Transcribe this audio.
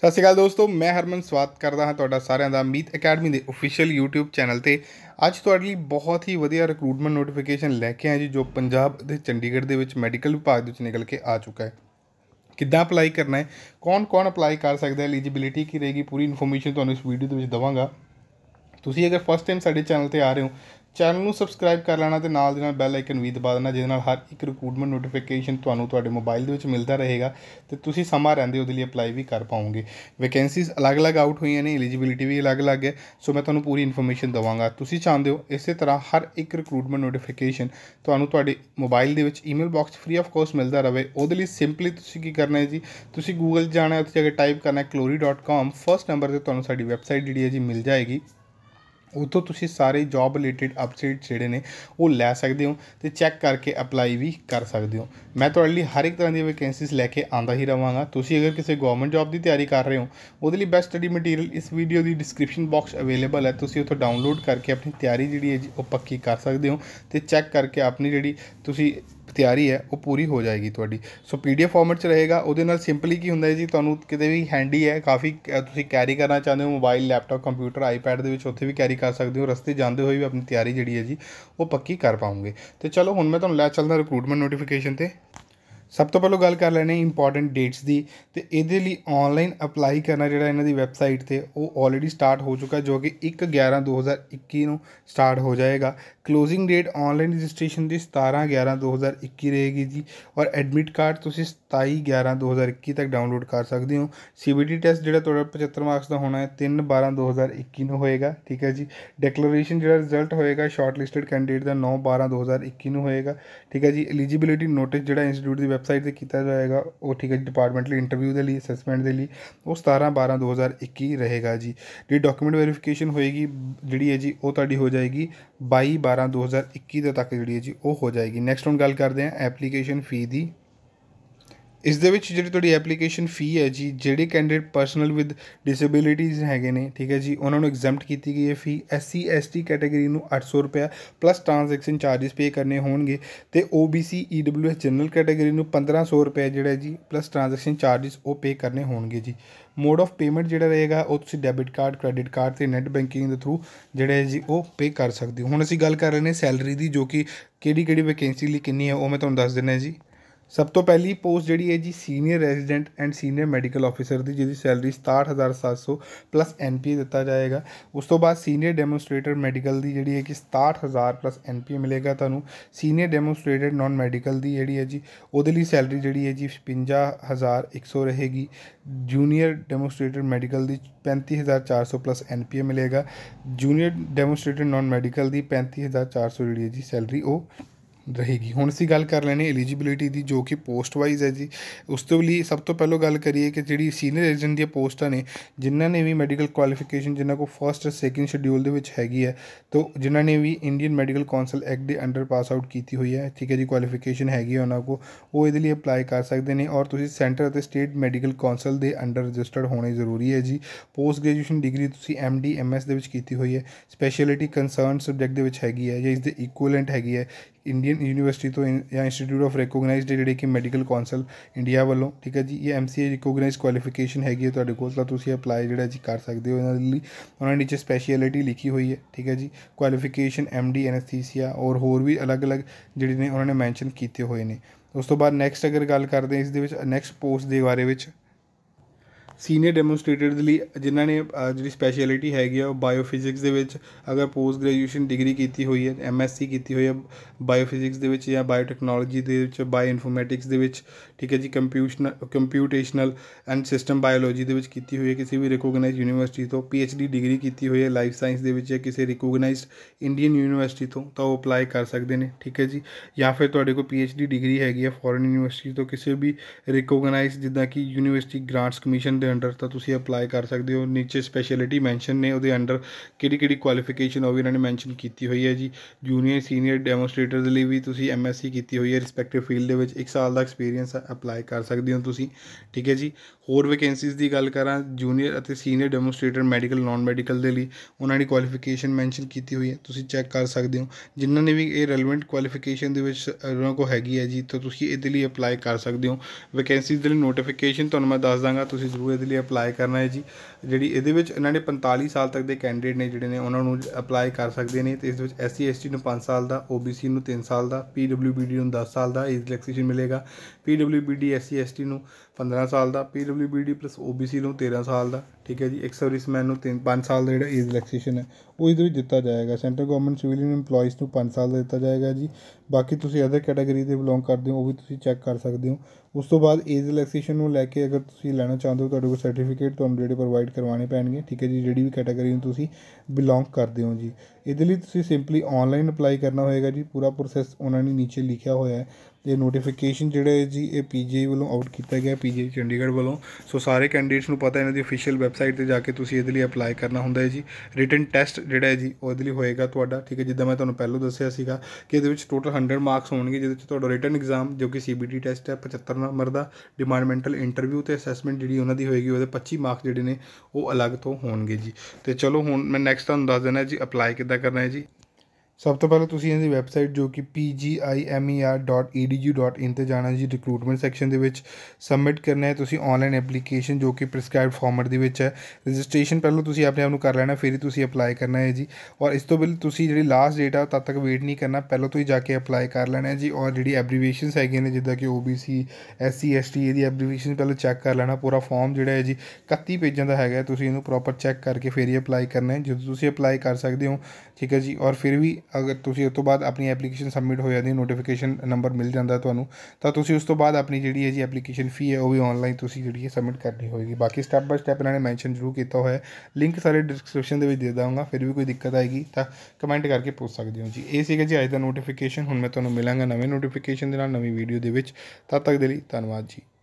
ਸਤਿ ਸ਼੍ਰੀ ਅਕਾਲ ਦੋਸਤੋ ਮੈਂ ਹਰਮਨ ਸਵਾਗਤ ਕਰਦਾ ਹਾਂ ਤੁਹਾਡਾ ਸਾਰਿਆਂ ਦਾ ਮੀਤ ਅਕੈਡਮੀ ਦੇ ਅਫੀਸ਼ੀਅਲ YouTube ਚੈਨਲ ਤੇ ਅੱਜ ਤੁਹਾਡੇ ਲਈ ਬਹੁਤ ਹੀ ਵਧੀਆ ਰਿਕਰੂਟਮੈਂਟ ਨੋਟੀਫਿਕੇਸ਼ਨ ਲੈ ਕੇ ਆਏ ਜੀ ਜੋ ਪੰਜਾਬ ਦੇ ਚੰਡੀਗੜ੍ਹ ਦੇ ਵਿੱਚ ਮੈਡੀਕਲ ਵਿਭਾਗ ਦੇ ਵਿੱਚ ਨਿਕਲ ਕੇ ਆ ਚੁੱਕਾ ਹੈ ਕਿੱਦਾਂ ਅਪਲਾਈ ਕਰਨਾ ਹੈ ਕੌਣ-ਕੌਣ ਅਪਲਾਈ ਕਰ ਸਕਦਾ ਹੈ ਐਲੀਜੀਬਿਲਟੀ ਕੀ ਰਹੇਗੀ ਪੂਰੀ ਇਨਫੋਰਮੇਸ਼ਨ ਤੁਹਾਨੂੰ ਇਸ ਵੀਡੀਓ ਦੇ ਵਿੱਚ ਦਵਾਂਗਾ ਤੁਸੀਂ ਅਗਰ ਫਸਟ ਟਾਈਮ ਸਾਡੇ ਚੈਨਲ ਤੇ ਆ ਰਹੇ ਹੋ ਚੈਨਲ ਨੂੰ ਸਬਸਕ੍ਰਾਈਬ ਕਰ ਲੈਣਾ ਤੇ ਨਾਲ ਦੇ ਨਾਲ ਬੈਲ ਆਈਕਨ ਵੀ ਦਬਾ ਦੇਣਾ ਜਿਹਦੇ ਨਾਲ ਹਰ ਇੱਕ ਰਿਕਰੂਟਮੈਂਟ ਨੋਟੀਫਿਕੇਸ਼ਨ ਤੁਹਾਨੂੰ ਤੁਹਾਡੇ ਮੋਬਾਈਲ ਦੇ ਵਿੱਚ ਮਿਲਦਾ ਰਹੇਗਾ ਤੇ ਤੁਸੀਂ ਸਮਾਂ ਰਹਿੰਦੇ ਉਹਦੇ ਲਈ ਅਪਲਾਈ ਵੀ ਕਰ ਪਾਉਂਗੇ ਵੈਕੈਂਸੀਜ਼ ਅਲੱਗ-ਅਲੱਗ ਆਊਟ ਹੋਈਆਂ ਨੇ ਐਲੀਜੀਬਿਲਿਟੀ ਵੀ ਅਲੱਗ-ਅਲੱਗ ਹੈ ਸੋ ਮੈਂ ਤੁਹਾਨੂੰ ਪੂਰੀ ਇਨਫੋਰਮੇਸ਼ਨ ਦਵਾਂਗਾ ਤੁਸੀਂ ਚਾਹੁੰਦੇ ਹੋ ਇਸੇ ਤਰ੍ਹਾਂ ਹਰ ਇੱਕ ਰਿਕਰੂਟਮੈਂਟ ਨੋਟੀਫਿਕੇਸ਼ਨ ਤੁਹਾਨੂੰ ਤੁਹਾਡੇ ਮੋਬਾਈਲ ਦੇ ਵਿੱਚ email box free of cost ਮਿਲਦਾ ਰਹੇ ਉਹਦੇ ਲਈ ਸਿੰਪਲੀ ਤੁਸੀਂ ਕੀ ਕਰਨਾ ਹੈ ਜੀ ਤੁਸੀਂ ਗੂਗਲ ਜਾਣਾ ਹੈ ਉੱਥੇ ਜਾ ਕੇ ਟਾਈਪ ਕਰਨਾ ਹੈ clory.com ਫਰਸਟ ਨੰਬਰ ਤੇ ਤੁਹਾਨੂੰ ਸਾਡੀ ਵੈਬਸਾਈਟ ਜਿਹੜੀ ਹੈ ਜੀ ਮਿਲ ਜਾਏਗੀ ਉਤੋਂ ਤੁਸੀਂ ਸਾਰੇ ਜੌਬ ਰਿਲੇਟਡ ਅਪਡੇਟਸ ਜਿਹੜੇ ਨੇ ਉਹ ਲੈ ਸਕਦੇ ਹੋ ਤੇ ਚੈੱਕ ਕਰਕੇ ਅਪਲਾਈ ਵੀ ਕਰ ਸਕਦੇ ਹੋ ਮੈਂ ਤੁਹਾਡੇ ਲਈ ਹਰ ਇੱਕ ਤਰ੍ਹਾਂ ਦੀ ਵੈਕੈਂਸੀਜ਼ ਲੈ ਕੇ ਆਂਦਾ ਹੀ ਰਵਾਂਗਾ ਤੁਸੀਂ ਅਗਰ ਕਿਸੇ ਗਵਰਨਮੈਂਟ ਜੌਬ ਦੀ ਤਿਆਰੀ ਕਰ ਰਹੇ ਹੋ ਉਹਦੇ ਲਈ ਬੈਸਟ ਸਟੱਡੀ ਮਟੀਰੀਅਲ ਇਸ ਵੀਡੀਓ ਦੀ ਡਿਸਕ੍ਰਿਪਸ਼ਨ ਬਾਕਸ ਅਵੇਲੇਬਲ ਹੈ ਤੁਸੀਂ ਉੱਥੋਂ ਡਾਊਨਲੋਡ ਕਰਕੇ ਆਪਣੀ ਤਿਆਰੀ ਜਿਹੜੀ ਹੈ ਜੀ ਉਹ ਪੱਕੀ ਕਰ ਸਕਦੇ ਹੋ ਤੇ ਚੈੱਕ ਕਰਕੇ ਆਪਣੀ ਜਿਹੜੀ ਤੁਸੀਂ ਤਿਆਰੀ ਹੈ ਉਹ ਪੂਰੀ ਹੋ ਜਾਏਗੀ ਤੁਹਾਡੀ ਸੋ ਪੀਡੀਐਫ ਫਾਰਮੈਟ 'ਚ ਰਹੇਗਾ ਉਹਦੇ ਨਾਲ ਸਿੰਪਲੀ ਕੀ ਹੁੰਦਾ ਹੈ ਜੀ ਤੁਹਾਨੂੰ ਕਿਤੇ ਵੀ ਹੈਂਡੀ ਹੈ ਕਾਫੀ ਤੁਸੀਂ ਕੈਰੀ ਕਰਨਾ ਚਾਹੁੰਦੇ ਹੋ ਮੋਬਾਈਲ ਲੈਪਟਾਪ ਕੰਪਿਊਟਰ ਆਈਪੈਡ ਦੇ ਵਿੱਚ ਉੱਥੇ ਵੀ ਕੈਰੀ ਕਰ ਸਕਦੇ ਹੋ ਰਸਤੇ ਜਾਂਦੇ ਹੋਏ ਵੀ ਆਪਣੀ ਤਿਆਰੀ ਜਿਹੜੀ ਹੈ ਜੀ ਉਹ ਪੱਕੀ ਕਰ ਪਾਉਂਗੇ ਤੇ ਚਲੋ ਹੁਣ ਮੈਂ ਤੁਹਾਨੂੰ ਲੈ ਚੱਲਦਾ ਰਿਕਰੂਟਮੈਂਟ ਨੋਟੀਫਿਕੇਸ਼ਨ ਤੇ ਸਭ ਤੋਂ ਪਹਿਲਾਂ ਗੱਲ ਕਰ ਲੈਣੇ ਇੰਪੋਰਟੈਂਟ ਡੇਟਸ ਦੀ ਤੇ ਇਹਦੇ ਲਈ ਆਨਲਾਈਨ ਅਪਲਾਈ ਕਰਨਾ ਜਿਹੜਾ ਇਹਨਾਂ ਦੀ ਵੈਬਸਾਈਟ ਤੇ ਉਹ ਆਲਰੇਡੀ ਸਟਾਰਟ ਹੋ ਚੁੱਕਾ ਜੋ ਕਿ 1/11/2021 ਨੂੰ ਸਟਾਰਟ ਹੋ ਜਾਏਗਾ ਕਲੋਜ਼ਿੰਗ ਡੇਟ ਆਨਲਾਈਨ ਰਜਿਸਟ੍ਰੇਸ਼ਨ ਦੀ 17/11/2021 ਰਹੇਗੀ ਜੀ ਔਰ ਐਡਮਿਟ ਕਾਰਡ ਤੁਸੀਂ 27 11 2021 ਤੱਕ ਡਾਊਨਲੋਡ ਕਰ ਸਕਦੇ ਹੋ ਸੀਬੀਟੀ ਟੈਸਟ ਜਿਹੜਾ ਤੁਹਾਡਾ 75 ਮਾਰਕਸ ਦਾ ਹੋਣਾ ਹੈ 3 12 2021 ਨੂੰ ਹੋਏਗਾ ਠੀਕ ਹੈ ਜੀ ਡਿਕਲੇਰੇਸ਼ਨ ਜਿਹੜਾ ਰਿਜ਼ਲਟ ਹੋਏਗਾ ਸ਼ਾਰਟਲਿਸਟਡ ਕੈਂਡੀਡੇਟ ਦਾ 9 12 2021 ਨੂੰ ਹੋਏਗਾ ਠੀਕ ਹੈ ਜੀ ਐਲੀਜੀਬਿਲਿਟੀ ਨੋਟਿਸ ਜਿਹੜਾ ਇੰਸਟੀਚਿਊਟ ਦੀ ਵੈਬਸਾਈਟ ਤੇ ਕੀਤਾ ਜਾਏਗਾ ਉਹ ਠੀਕ ਹੈ ਜੀ ਡਿਪਾਰਟਮੈਂਟਲੀ ਇੰਟਰਵਿਊ ਦੇ ਲਈ ਅਸੈਸਮੈਂਟ ਦੇ ਲਈ ਉਹ 17 12 2021 ਰਹੇਗਾ ਜੀ ਜਿਹੜੀ ਡਾਕੂਮੈਂਟ ਵੈਰੀਫਿਕੇਸ਼ਨ ਹੋਏਗੀ ਜਿਹੜੀ ਹੈ ਜੀ ਉਹ ਤੁਹਾਡੀ ਹੋ ਜਾਏਗੀ 22 12 2021 ਦੇ ਤੱਕ ਜਿਹੜੀ ਹੈ ਜੀ ਉਹ ਹੋ ਜਾਏਗੀ ਨੈਕਸਟ ਹੁਣ ਗੱਲ ਕਰਦੇ ਹਾਂ ਐਪਲੀਕੇਸ਼ਨ ਫੀ ਦੀ ਇਸ ਦੇ ਵਿੱਚ ਜਿਹੜੀ ਤੁਹਾਡੀ ਐਪਲੀਕੇਸ਼ਨ ਫੀ ਹੈ ਜੀ ਜਿਹੜੇ ਕੈਂਡੀਡੇਟ ਪਰਸਨਲ ਵਿਦ ਡਿਸੇਬਿਲਿਟੀਜ਼ ਹੈਗੇ ਨੇ ਠੀਕ ਹੈ ਜੀ ਉਹਨਾਂ ਨੂੰ ਐਗਜ਼ੈਂਪਟ ਕੀਤੀ ਗਈ ਹੈ ਫੀ ਐਸਸੀ ਐਸਟੀ ਕੈਟਾਗਰੀ ਨੂੰ 800 ਰੁਪਏ ਪਲੱਸ ਟ੍ਰਾਂਜੈਕਸ਼ਨ ਚਾਰजेस ਪੇ ਕਰਨੇ ਹੋਣਗੇ ਤੇ OBC EWS ਜਨਰਲ ਕੈਟਾਗਰੀ ਨੂੰ 1500 ਰੁਪਏ ਜਿਹੜਾ ਜੀ ਪਲੱਸ ਟ੍ਰਾਂਜੈਕਸ਼ਨ ਚਾਰजेस ਉਹ ਪੇ ਕਰਨੇ ਹੋਣਗੇ ਜੀ ਮੋਡ ਆਫ ਪੇਮੈਂਟ ਜਿਹੜਾ ਰਹੇਗਾ ਉਹ ਤੁਸੀਂ ਡੈਬਿਟ ਕਾਰਡ ਕ੍ਰੈਡਿਟ ਕਾਰਡ ਤੇ ਨੈਟ ਬੈਂਕਿੰਗ ਦੇ ਥਰੂ ਜਿਹੜੇ ਜੀ ਉਹ ਪੇ ਕਰ ਸਕਦੇ ਹੋ ਹੁਣ ਅਸੀਂ ਗੱਲ ਕਰ ਰਹੇ ਨੇ ਸੈਲਰੀ ਦੀ ਜੋ ਕਿ ਕਿਹੜੀ ਕਿਹੜੀ ਵੈਕੈਂਸੀ ਲਈ ਕਿੰਨੀ ਹੈ ਉਹ ਮੈਂ ਤੁਹਾਨੂੰ ਦੱਸ ਦਿੰਦਾ ਜੀ ਸਭ ਤੋਂ ਪਹਿਲੀ ਪੋਸਟ ਜਿਹੜੀ ਹੈ ਜੀ senior resident and senior medical officer ਦੀ ਜਿਹਦੀ ਸੈਲਰੀ 67700 ਪਲੱਸ ਐਨਪੀ ਦਿੱਤਾ ਜਾਏਗਾ ਉਸ ਤੋਂ ਬਾਅਦ ਸੀਨੀਅਰ ਡੈਮੋਨਸਟ੍ਰੇਟਰ ਮੈਡੀਕਲ ਦੀ ਜਿਹੜੀ ਹੈ ਕਿ 67000 ਪਲੱਸ ਐਨਪੀ ਮਿਲੇਗਾ ਤੁਹਾਨੂੰ ਸੀਨੀਅਰ ਡੈਮੋਨਸਟ੍ਰੇਟਰ ਨਾਨ ਮੈਡੀਕਲ ਦੀ ਜਿਹੜੀ ਹੈ ਜੀ ਉਹਦੇ ਲਈ ਸੈਲਰੀ ਜਿਹੜੀ ਹੈ ਜੀ 55100 ਰਹੇਗੀ ਜੂਨੀਅਰ ਡੈਮੋਨਸਟ੍ਰੇਟਰ ਮੈਡੀਕਲ ਦੀ 35400 ਪਲੱਸ ਐਨਪੀ ਮਿਲੇਗਾ ਜੂਨੀਅਰ ਡੈਮੋਨਸਟ੍ਰੇਟਰ ਨਾਨ ਮੈਡੀਕਲ ਦੀ 35400 ਜਿਹੜੀ ਹੈ ਜੀ ਸੈਲਰੀ ਉਹ ਰਹੇਗੀ ਹੁਣ ਅਸੀਂ ਗੱਲ ਕਰ ਲੈਣੀ ਐਲੀਜੀਬਿਲਿਟੀ ਦੀ ਜੋ ਕਿ ਪੋਸਟ ਵਾਈਜ਼ ਹੈ ਜੀ ਉਸ ਤੋਂ ਲਈ ਸਭ ਤੋਂ ਪਹਿਲਾਂ ਗੱਲ ਕਰੀਏ ਕਿ ਜਿਹੜੀ ਸੀਨੀਅਰ ਏਜੰਟ ਦੀਆਂ ਪੋਸਟਾਂ ਨੇ ਜਿਨ੍ਹਾਂ ਨੇ ਵੀ ਮੈਡੀਕਲ ਕੁਆਲੀਫਿਕੇਸ਼ਨ ਜਿਨ੍ਹਾਂ ਕੋ ਫਰਸਟ ਸੈਕਿੰਡ ਸ਼ਡਿਊਲ ਦੇ ਵਿੱਚ ਹੈਗੀ ਹੈ ਤਾਂ ਜਿਨ੍ਹਾਂ ਨੇ ਵੀ ਇੰਡੀਅਨ ਮੈਡੀਕਲ ਕਾਉਂਸਲ ਐਕਟ ਦੇ ਅੰਡਰ ਪਾਸ ਆਊਟ ਕੀਤੀ ਹੋਈ ਹੈ ਠੀਕ ਹੈ ਜੀ ਕੁਆਲੀਫਿਕੇਸ਼ਨ ਹੈਗੀ ਉਹਨਾਂ ਕੋ ਉਹ ਇਹਦੇ ਲਈ ਅਪਲਾਈ ਕਰ ਸਕਦੇ ਨੇ ਔਰ ਤੁਸੀਂ ਸੈਂਟਰ ਅਤੇ ਸਟੇਟ ਮੈਡੀਕਲ ਕਾਉਂਸਲ ਦੇ ਅੰਡਰ ਰਜਿਸਟਰਡ ਹੋਣੇ ਜ਼ਰੂਰੀ ਹੈ ਜੀ ਪੋਸਟ ਗ੍ਰੈਜੂਏਸ਼ਨ ਡਿਗਰੀ ਤੁਸੀਂ ਐਮ ਡੀ ਐਮ ਐਸ ਦੇ ਵਿੱਚ ਕੀਤੀ ਹੋਈ ਹੈ ਸਪੈਸ਼ਲਿਟੀ ਕੰਸਰਨ ਸਬਜੈਕਟ ਦੇ ਵਿੱਚ ਹੈਗੀ ਹੈ ਜਾਂ ਇਸ ਦੇ ਇਕੁਇਵਲੈਂਟ ਹੈਗੀ ਹੈ ਇੰਡੀਅਨ ਯੂਨੀਵਰਸਿਟੀ ਤੋਂ ਜਾਂ ਇੰਸਟੀਚਿਊਟ ਆਫ ਰੈਕੋਗਨਾਈਜ਼ਡ ਜਿਹੜੇ ਕਿ ਮੈਡੀਕਲ ਕਾਉਂਸਲ ਇੰਡੀਆ ਵੱਲੋਂ ਠੀਕ ਹੈ ਜੀ ਇਹ ਐਮਸੀਏ ਰੈਕੋਗਨਾਈਜ਼ ਕੁਆਲੀਫਿਕੇਸ਼ਨ ਹੈਗੀ ਹੈ ਤੁਹਾਡੇ ਕੋਲ ਤਾਂ ਤੁਸੀਂ ਅਪਲਾਈ ਜਿਹੜਾ ਜੀ ਕਰ ਸਕਦੇ ਹੋ ਇਹਨਾਂ ਦੇ ਲਈ ਉਹਨਾਂ ਦੇ ਨੀਚੇ ਸਪੈਸ਼ਲਿਟੀ ਲਿਖੀ ਹੋਈ ਹੈ ਠੀਕ ਹੈ ਜੀ ਕੁਆਲੀਫਿਕੇਸ਼ਨ ਐਮਡੀ ਐਨਸਥੀਸੀਆ ਔਰ ਹੋਰ ਵੀ ਅਲੱਗ-ਅਲੱਗ ਜਿਹੜੇ ਨੇ ਉਹਨਾਂ ਨੇ ਮੈਂਸ਼ਨ ਕੀਤੇ ਹੋਏ ਨੇ ਉਸ ਤੋਂ ਬਾਅਦ ਨੈਕਸਟ ਅਗਰ ਗੱਲ ਕਰਦੇ ਇਸ ਦੇ ਵਿੱਚ ਨੈਕਸਟ ਪੋਸਟ ਦੇ ਬਾਰੇ ਵਿੱਚ ਸੀਨੀਅਰ ਡੈਮੋਨਸਟ੍ਰੇਟਰ ਦੇ ਲਈ ਜਿਨ੍ਹਾਂ ਨੇ ਜਿਹੜੀ ਸਪੈਸ਼ਲਿਟੀ ਹੈਗੀ ਆ ਉਹ ਬਾਇਓਫਿਜ਼ਿਕਸ ਦੇ ਵਿੱਚ ਅਗਰ ਪੋਸਟ ਗ੍ਰੈਜੂਏਸ਼ਨ ਡਿਗਰੀ ਕੀਤੀ ਹੋਈ ਹੈ ਐਮਐਸਸੀ ਕੀਤੀ ਹੋਈ ਹੈ ਬਾਇਓਫਿਜ਼ਿਕਸ ਦੇ ਵਿੱਚ ਜਾਂ ਬਾਇਓਟੈਕਨੋਲੋਜੀ ਦੇ ਵਿੱਚ ਬਾਇਓ ਇਨਫੋਰਮੈਟਿਕਸ ਦੇ ਵਿੱਚ ਠੀਕ ਹੈ ਜੀ computational computational and system biology ਦੇ ਵਿੱਚ ਕੀਤੀ ਹੋਈ ਹੈ ਕਿਸੇ ਵੀ ਰਿਕੋਗਨਾਈਜ਼ਡ ਯੂਨੀਵਰਸਿਟੀ ਤੋਂ ਪੀਐਚਡੀ ਡਿਗਰੀ ਕੀਤੀ ਹੋਈ ਹੈ ਲਾਈਫ ਸਾਇੰਸ ਦੇ ਵਿੱਚ ਜਾਂ ਕਿਸੇ ਰਿਕੋਗਨਾਈਜ਼ਡ ਇੰਡੀਅਨ ਯੂਨੀਵਰਸਿਟੀ ਤੋਂ ਤਾਂ ਉਹ ਅਪਲਾਈ ਕਰ ਸਕਦੇ ਨੇ ਠੀਕ ਹੈ ਜੀ ਜਾਂ ਫਿਰ ਤੁਹਾਡੇ ਕੋਲ ਪੀਐਚਡੀ ਡਿਗਰੀ ਹੈਗੀ ਹੈ ਫੋਰਨ ਯੂਨੀਵਰਸਿਟੀ ਤੋਂ ਕਿਸੇ ਵੀ ਰਿਕੋਗਨਾਈਜ਼ਡ ਜਿੱਦਾਂ ਕਿ ਯੂਨੀਵਰਸਿਟੀ ਗ੍ਰਾਂਟਸ ਕਮਿਸ਼ਨ ਦੇ ਅੰਡਰ ਤਾਂ ਤੁਸੀਂ ਅਪਲਾਈ ਕਰ ਸਕਦੇ ਹੋ ਨੀਚੇ ਸਪੈਸ਼ਲਿਟੀ ਮੈਂਸ਼ਨ ਨੇ ਉਹਦੇ ਅੰਡਰ ਕਿਹੜੀ ਕਿਹੜੀ ਕੁਆਲੀਫਿਕੇਸ਼ਨ ਉਹ ਵੀ ਇਹਨਾਂ ਨੇ ਮੈਂਸ਼ਨ ਕੀਤੀ ਹੋਈ ਹੈ ਜੀ ਜੂਨੀਅਰ ਸੀਨੀਅਰ ਡੈਮੋਨਸਟ੍ਰੇਟਰ ਦੇ ਲਈ ਵੀ ਤੁਸੀਂ ਐਮਐਸਸੀ ਕੀਤੀ ਹੋਈ ਹੈ ਰਿਸਪੈਕਟਿਵ ਫੀਲਡ ਦੇ ਵਿੱਚ 1 ਸਾਲ ਦਾ ਐਕਸਪੀਰੀਅੰਸ ਅਪਲਾਈ ਕਰ ਸਕਦੇ ਹੋ ਤੁਸੀਂ ਠੀਕ ਹੈ ਜੀ ਹੋਰ ਵੈਕੈਂਸੀਜ਼ ਦੀ ਗੱਲ ਕਰਾਂ ਜੂਨੀਅਰ ਅਤੇ senior demonstrator medical non medical ਦੇ ਲਈ ਉਹਨਾਂ ਦੀ ਕੁਆਲੀਫਿਕੇਸ਼ਨ ਮੈਂਸ਼ਨ ਕੀਤੀ ਹੋਈ ਹੈ ਤੁਸੀਂ ਚੈੱਕ ਕਰ ਸਕਦੇ ਹੋ ਜਿਨ੍ਹਾਂ ਨੇ ਵੀ ਇਹ ਰੈਲੇਵੈਂਟ ਕੁਆਲੀਫਿਕੇਸ਼ਨ ਦੇ ਵਿੱਚ ਉਹਨਾਂ ਕੋ ਹੈਗੀ ਹੈ ਜੀ ਤਾਂ ਤੁਸੀਂ ਇਹਦੇ ਲਈ ਅਪਲਾਈ ਕਰ ਸਕਦੇ ਹੋ ਵੈਕੈਂਸੀਜ਼ ਦੇ ਲਈ ਨੋਟੀਫਿਕੇਸ਼ਨ ਤੁਹਾਨੂੰ ਮੈਂ ਦੱਸ ਦਾਂਗਾ ਤੁਸੀਂ ਜ਼ਰੂਰ ਇਹਦੇ ਲਈ ਅਪਲਾਈ ਕਰਨਾ ਹੈ ਜੀ ਜਿਹੜੀ ਇਹਦੇ ਵਿੱਚ ਇਹਨਾਂ ਨੇ 45 ਸਾਲ ਤੱਕ ਦੇ ਕੈਂਡੀਡੇਟ ਨੇ ਜਿਹੜੇ ਨੇ ਉਹਨਾਂ ਨੂੰ ਅਪਲਾਈ ਕਰ ਸਕਦੇ ਨੇ ਤੇ ਇਸ ਵਿੱਚ ਐਸਸੀ ਐਸਟੀ ਨੂੰ 5 ਸਾਲ ਦਾ ਓਬੀਸੀ ਨੂੰ 3 ਸਾਲ ਦਾ ਪੀਡਬਲਯੂਬੀਡੀ ਨੂੰ 10 ਸਾਲ ਦਾ ਇਸ ਰਿਲੈਕਸੇਸ਼ਨ ਮਿਲੇਗਾ ਪੀਡਬਲਯੂਬੀਡੀ ਐਸਸੀ ਐਸਟੀ ਨੂੰ 15 ਸਾਲ ਦਾ ਪੀਡਬਲਯੂਬੀਡੀ ਪਲੱਸ ਓਬੀਸੀ ਨੂੰ 13 ਸਾਲ ਦਾ ਠੀਕ ਹੈ ਜੀ ਇੱਕ ਸਰਵਿਸ ਮੈਨ ਨੂੰ 5 ਸਾਲ ਦਾ ਜਿਹੜਾ ਏਜ ਰਿਲੈਕਸੇਸ਼ਨ ਹੈ ਉਹ ਇਹਦੇ ਵਿੱਚ ਦਿੱਤਾ ਜਾਏਗਾ ਸੈਂਟਰ ਗਵਰਨਮੈਂਟ ਸਿਵਲ ਇੰਪਲੋਈਜ਼ ਨੂੰ 5 ਸਾਲ ਦਾ ਦਿੱਤਾ ਜਾਏਗਾ ਜੀ ਬਾਕੀ ਤੁਸੀਂ ਅਦਰ ਕੈਟਾਗਰੀ ਦੇ ਬਿਲੋਂਗ ਕਰਦੇ ਹੋ ਉਹ ਵੀ ਤੁਸੀਂ ਚੈੱਕ ਕਰ ਸਕਦੇ ਹੋ ਉਸ ਤੋਂ ਬਾਅਦ ਏਜ ਰਿਲੈਕਸੇਸ਼ਨ ਨੂੰ ਲੈ ਕੇ ਅਗਰ ਤੁਸੀਂ ਲੈਣਾ ਚਾਹੁੰਦੇ ਹੋ ਤੁਹਾਡੇ ਕੋਲ ਸਰਟੀਫਿਕੇਟ ਤੁਹਾਨੂੰ ਜਿਹੜੇ ਪ੍ਰੋਵਾਈਡ ਕਰਵਾਉਣੇ ਪੈਣਗੇ ਠੀਕ ਹੈ ਜੀ ਜਿਹੜੀ ਵੀ ਕੈਟਾਗਰੀ ਨੂੰ ਤੁਸੀਂ ਬਿਲੋਂਗ ਕਰਦੇ ਹੋ ਜੀ ਇਹਦੇ ਲਈ ਤੁਸੀਂ ਸਿੰਪਲੀ ਆਨਲਾਈਨ ਅਪਲਾਈ ਕਰਨਾ ਹੋਏਗਾ ਜੀ ਪੂਰਾ ਪ੍ਰੋਸੈਸ ਉਹਨਾਂ ਨੇ ਨੀਚੇ ਲਿਖਿਆ ਹੋਇਆ ਹੈ ਇਹ ਨੋਟੀਫਿਕੇਸ਼ਨ ਜਿਹੜਾ ਹੈ ਜੀ ਇਹ ਪੀਜੀਆਈ ਵੱਲੋਂ ਆਊਟ ਕੀਤਾ ਗਿਆ ਪੀਜੀਆਈ ਚੰਡੀਗੜ੍ਹ ਵੱਲੋਂ ਸੋ ਸਾਰੇ ਕੈਂਡੀਡੇਟਸ ਨੂੰ ਪਤਾ ਇਹਨਾਂ ਦੀ ਅਫੀਸ਼ੀਅਲ ਵੈਬ ਵੈਬਸਾਈਟ ਤੇ ਜਾ ਕੇ ਤੁਸੀਂ ਇਹਦੇ ਲਈ ਅਪਲਾਈ ਕਰਨਾ ਹੁੰਦਾ ਹੈ ਜੀ ਰਿਟਨ ਟੈਸਟ ਜਿਹੜਾ ਹੈ ਜੀ ਉਹਦੇ ਲਈ ਹੋਏਗਾ ਤੁਹਾਡਾ ਠੀਕ ਹੈ ਜਿੱਦਾਂ ਮੈਂ ਤੁਹਾਨੂੰ ਪਹਿਲਾਂ ਦੱਸਿਆ ਸੀਗਾ ਕਿ ਇਹਦੇ ਵਿੱਚ ਟੋਟਲ 100 ਮਾਰਕਸ ਹੋਣਗੇ ਜਿਹਦੇ ਵਿੱਚ ਤੁਹਾਡਾ ਰਿਟਨ ਐਗਜ਼ਾਮ ਜੋ ਕਿ ਸੀਬੀਟੀ ਟੈਸਟ ਹੈ 75 ਨੰਬਰ ਦਾ ਡਿਪਾਰਟਮੈਂਟਲ ਇੰਟਰਵਿਊ ਤੇ ਅਸੈਸਮੈਂਟ ਜਿਹੜੀ ਉਹਨਾਂ ਦੀ ਹੋਏਗੀ ਉਹਦੇ 25 ਮਾਰਕਸ ਜਿਹੜੇ ਨੇ ਉਹ ਅਲੱਗ ਤੋਂ ਹੋਣਗੇ ਜੀ ਤੇ ਚਲੋ ਹੁਣ ਮੈਂ ਨੈਕਸਟ ਤੁਹਾਨੂੰ ਦੱਸ ਦੇਣਾ ਜੀ ਅਪਲਾਈ ਕਿੱਦਾਂ ਕਰਨਾ ਹੈ ਜੀ ਸਭ ਤੋਂ ਪਹਿਲਾਂ ਤੁਸੀਂ ਇਹਦੀ ਵੈਬਸਾਈਟ ਜੋ ਕਿ pgimer.edu.in ਤੇ ਜਾਣਾ ਜੀ ਰਿਕਰੂਟਮੈਂਟ ਸੈਕਸ਼ਨ ਦੇ ਵਿੱਚ ਸਬਮਿਟ ਕਰਨਾ ਹੈ ਤੁਸੀਂ ਆਨਲਾਈਨ ਐਪਲੀਕੇਸ਼ਨ ਜੋ ਕਿ ਪ੍ਰਿਸਕ੍ਰਾਈਬਡ ਫਾਰਮੈਟ ਦੇ ਵਿੱਚ ਹੈ ਰਜਿਸਟ੍ਰੇਸ਼ਨ ਪਹਿਲਾਂ ਤੁਸੀਂ ਆਪਣੇ ਆਪ ਨੂੰ ਕਰ ਲੈਣਾ ਫਿਰ ਹੀ ਤੁਸੀਂ ਅਪਲਾਈ ਕਰਨਾ ਹੈ ਜੀ ਔਰ ਇਸ ਤੋਂ ਬਿਲ ਤੁਸੀਂ ਜਿਹੜੀ ਲਾਸਟ ਡੇਟ ਆ ਤਦ ਤੱਕ ਵੇਟ ਨਹੀਂ ਕਰਨਾ ਪਹਿਲਾਂ ਤੁਸੀਂ ਜਾ ਕੇ ਅਪਲਾਈ ਕਰ ਲੈਣਾ ਹੈ ਜੀ ਔਰ ਜਿਹੜੀ ਐਬਰੀਵੇਸ਼ਨਸ ਹੈਗੀਆਂ ਨੇ ਜਿੱਦਾਂ ਕਿ OBC SC ST ਇਹਦੀ ਐਬਰੀਵੇਸ਼ਨ ਪਹਿਲਾਂ ਚੈੱਕ ਕਰ ਲੈਣਾ ਪੂਰਾ ਫਾਰਮ ਜਿਹੜਾ ਹੈ ਜੀ 31 ਪੇਜਾਂ ਦਾ ਹੈਗਾ ਤੁਸੀਂ ਇਹਨੂੰ ਪ੍ਰੋਪਰ ਚੈੱਕ ਕਰਕੇ ਫਿਰ ਹੀ ਅਪਲਾਈ ਕਰਨਾ ਹੈ ਜਦੋਂ ਤੁਸੀਂ ਅਪਲਾਈ ਕਰ ਸਕਦੇ ਹੋ ਠੀਕ ਹੈ ਜੀ ਔਰ ਫਿਰ ਵੀ ਅਗਰ ਤੁਸੀਂ ਉਸ ਤੋਂ ਬਾਅਦ ਆਪਣੀ ਐਪਲੀਕੇਸ਼ਨ ਸਬਮਿਟ ਹੋ ਜਾਂਦੀ ਨੋਟੀਫਿਕੇਸ਼ਨ ਨੰਬਰ ਮਿਲ ਜਾਂਦਾ ਤੁਹਾਨੂੰ ਤਾਂ ਤੁਸੀਂ ਉਸ ਤੋਂ ਬਾਅਦ ਆਪਣੀ ਜਿਹੜੀ ਹੈ ਜੀ ਐਪਲੀਕੇਸ਼ਨ ਫੀ ਹੈ ਉਹ ਵੀ ਆਨਲਾਈਨ ਤੁਸੀਂ ਜਿਹੜੀ ਹੈ ਸਬਮਿਟ ਕਰਨੀ ਹੋਏਗੀ ਬਾਕੀ ਸਟੈਪ ਬਾਏ ਸਟੈਪ ਇਹਨਾਂ ਨੇ ਮੈਂਸ਼ਨ ਜ਼ਰੂਰ ਕੀਤਾ ਹੋਇਆ ਹੈ ਲਿੰਕ ਸਾਰੇ ਡਿਸਕ੍ਰਿਪਸ਼ਨ ਦੇ ਵਿੱਚ ਦੇ ਦਾਂਗਾ ਫਿਰ ਵੀ ਕੋਈ ਦਿੱਕਤ ਆਏਗੀ ਤਾਂ ਕਮੈਂਟ ਕਰਕੇ ਪੁੱਛ ਸਕਦੇ ਹੋ ਜੀ ਇਹ ਸੀਗਾ ਜੀ ਅੱਜ ਦਾ ਨੋਟੀਫਿਕੇਸ਼ਨ ਹੁਣ ਮੈਂ ਤੁਹਾਨੂੰ ਮਿਲਾਂਗਾ ਨਵੇਂ ਨੋਟੀਫਿਕੇਸ਼ਨ ਦੇ ਨਾਲ ਨਵੀਂ ਵੀਡੀਓ ਦੇ ਵਿੱਚ ਤਦ ਤੱਕ ਦੇ ਲਈ ਧੰਨਵਾਦ ਜੀ